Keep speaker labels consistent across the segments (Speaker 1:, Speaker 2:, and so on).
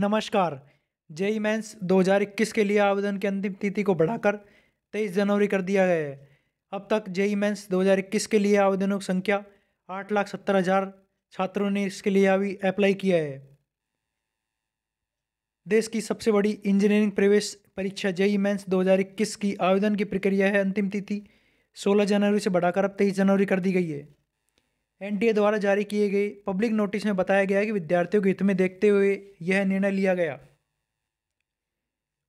Speaker 1: नमस्कार JEE mains 2021 के लिए आवेदन की अंतिम तिथि को बढ़ाकर 23 जनवरी कर दिया गया है अब तक जेई मेंस 2021 के लिए आवेदनों की संख्या आठ लाख सत्तर हज़ार छात्रों ने इसके लिए अभी अप्लाई किया है देश की सबसे बड़ी इंजीनियरिंग प्रवेश परीक्षा जेई मेंस 2021 की आवेदन की प्रक्रिया है अंतिम तिथि 16 जनवरी से बढ़ाकर अब 23 जनवरी कर दी गई है एनटीए द्वारा जारी किए गए पब्लिक नोटिस में बताया गया है कि विद्यार्थियों के हित में देखते हुए यह निर्णय लिया गया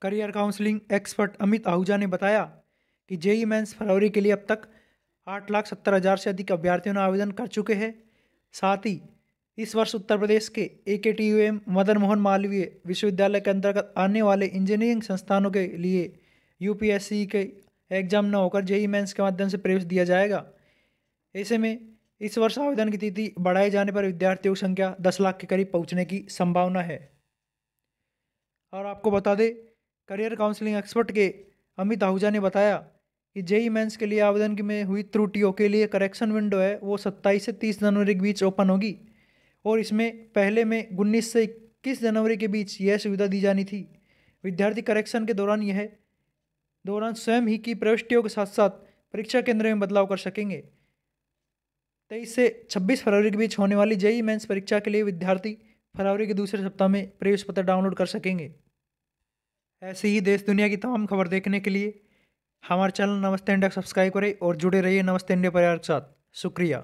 Speaker 1: career counselling expert Amit Ahuja ने बताया कि जेई मेंस फरवरी के लिए अब तक आठ लाख सत्तर हज़ार से अधिक अभ्यर्थियों ने आवेदन कर चुके हैं साथ ही इस वर्ष उत्तर प्रदेश के A K T U M Madan Mohan Malviya विश्वविद्यालय के अंतर्गत आने वाले इंजीनियरिंग संस्थानों के लिए यू के एग्ज़ाम न होकर जेई मेंस के माध्यम से प्रवेश दिया जाएगा ऐसे में इस वर्ष आवेदन की तिथि बढ़ाए जाने पर विद्यार्थियों की संख्या दस लाख के करीब पहुंचने की संभावना है और आपको बता दें करियर काउंसलिंग एक्सपर्ट के अमित आहूजा ने बताया कि जेई मेंस के लिए आवेदन की में हुई त्रुटियों के लिए करेक्शन विंडो है वो सत्ताईस से तीस जनवरी के बीच ओपन होगी और इसमें पहले में उन्नीस से इक्कीस जनवरी के बीच यह सुविधा दी जानी थी विद्यार्थी करेक्शन के दौरान यह दौरान स्वयं ही की प्रविष्टियों के साथ साथ परीक्षा केंद्र में बदलाव कर सकेंगे तेईस से छब्बीस फरवरी के बीच होने वाली जेई मेन्स परीक्षा के लिए विद्यार्थी फरवरी के दूसरे सप्ताह में प्रवेश पत्र डाउनलोड कर सकेंगे ऐसे ही देश दुनिया की तमाम खबर देखने के लिए हमारे चैनल नमस्ते इंडिया सब्सक्राइब करें और जुड़े रहिए नमस्ते इंडिया परिवार के साथ शुक्रिया